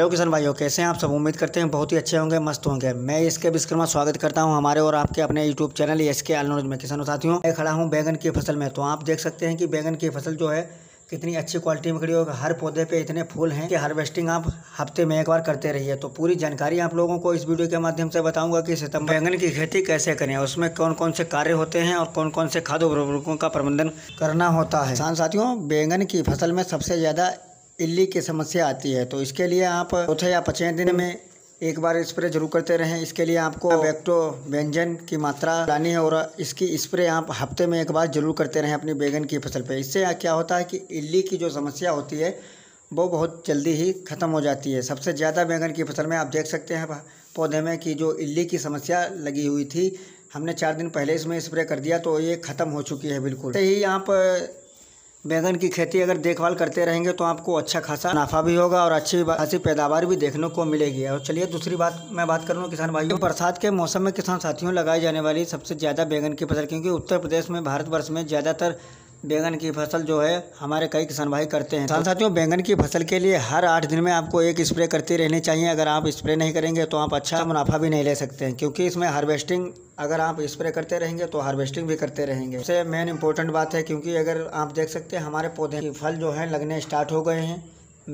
hello किसान भाइयों कैसे हैं आप सब उम्मीद करते हैं बहुत ही अच्छे होंगे मस्त होंगे मैं इसके विश्वकर्मा स्वागत करता हूं हमारे और आपके अपने यूट्यूब चैनल एस के आलनोज में किसानों साथियों मैं खड़ा हूं बैंगन की फसल में तो आप देख सकते हैं कि बैंगन की फसल जो है कितनी अच्छी क्वालिटी में खड़ी होगी हर पौधे पे इतने फूल हैं कि हार्वेस्टिंग आप हफ्ते में एक बार करते रहिए तो पूरी जानकारी आप लोगों को इस वीडियो के माध्यम से बताऊंगा कि सितंबर बैंगन की खेती कैसे करें उसमें कौन कौन से कार्य होते हैं और कौन कौन से खाद उर्वरकों का प्रबंधन करना होता है किसान साथियों बैंगन की फसल में सबसे ज्यादा इल्ली की समस्या आती है तो इसके लिए आप चौथे या पचवें दिन में एक बार स्प्रे जरूर करते रहें इसके लिए आपको वैक्टो व्यंजन की मात्रा लानी है और इसकी स्प्रे आप हफ्ते में एक बार जरूर करते रहें अपनी बैगन की फसल पे इससे क्या होता है कि इल्ली की जो समस्या होती है वो बहुत जल्दी ही ख़त्म हो जाती है सबसे ज़्यादा बैंगन की फसल में आप देख सकते हैं पौधे में कि जो इली की समस्या लगी हुई थी हमने चार दिन पहले इसमें स्प्रे कर दिया तो ये ख़त्म हो चुकी है बिल्कुल ही आप बैंगन की खेती अगर देखभाल करते रहेंगे तो आपको अच्छा खासा मुनाफा भी होगा और अच्छी खासी पैदावार भी देखने को मिलेगी और चलिए दूसरी बात मैं बात कर लूँ किसान भाइयों तो बरसात के मौसम में किसान साथियों लगाई जाने वाली सबसे ज़्यादा बैंगन की फसल क्योंकि उत्तर प्रदेश में भारतवर्ष में ज़्यादातर बैंगन की फसल जो है हमारे कई किसान भाई करते हैं किसान साथियों बैंगन की फसल के लिए हर आठ दिन में आपको एक स्प्रे करते रहनी चाहिए अगर आप स्प्रे नहीं करेंगे तो आप अच्छा मुनाफा भी नहीं ले सकते हैं क्योंकि इसमें हार्वेस्टिंग अगर आप स्प्रे करते रहेंगे तो हार्वेस्टिंग भी करते रहेंगे सबसे मेन इंपॉर्टेंट बात है क्योंकि अगर आप देख सकते हैं हमारे पौधे के फल जो हैं लगने स्टार्ट हो गए हैं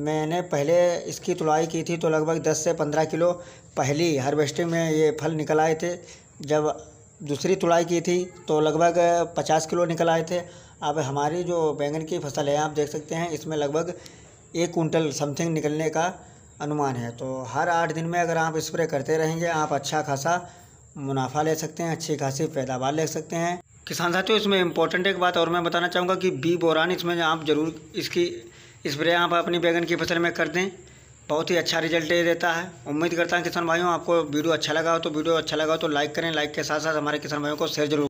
मैंने पहले इसकी तुलाई की थी तो लगभग 10 से 15 किलो पहली हार्वेस्टिंग में ये फल निकल आए थे जब दूसरी तुलाई की थी तो लगभग 50 किलो निकल आए थे अब हमारी जो बैंगन की फसल है आप देख सकते हैं इसमें लगभग एक कुंटल समथिंग निकलने का अनुमान है तो हर आठ दिन में अगर आप स्प्रे करते रहेंगे आप अच्छा खासा मुनाफा ले सकते हैं अच्छी खासी पैदावार ले सकते हैं किसान साथियों इसमें इंपॉर्टेंट एक बात और मैं बताना चाहूँगा कि बी बोरान इसमें आप ज़रूर इसकी स्प्रे इस आप अपनी बैगन की फसल में कर दें बहुत ही अच्छा रिजल्ट दे देता है उम्मीद करता हूँ किसान भाइयों आपको वीडियो अच्छा लगा हो तो वीडियो अच्छा लगा हो तो लाइक करें लाइक के साथ साथ हमारे किसान भाइयों को शेयर जरूर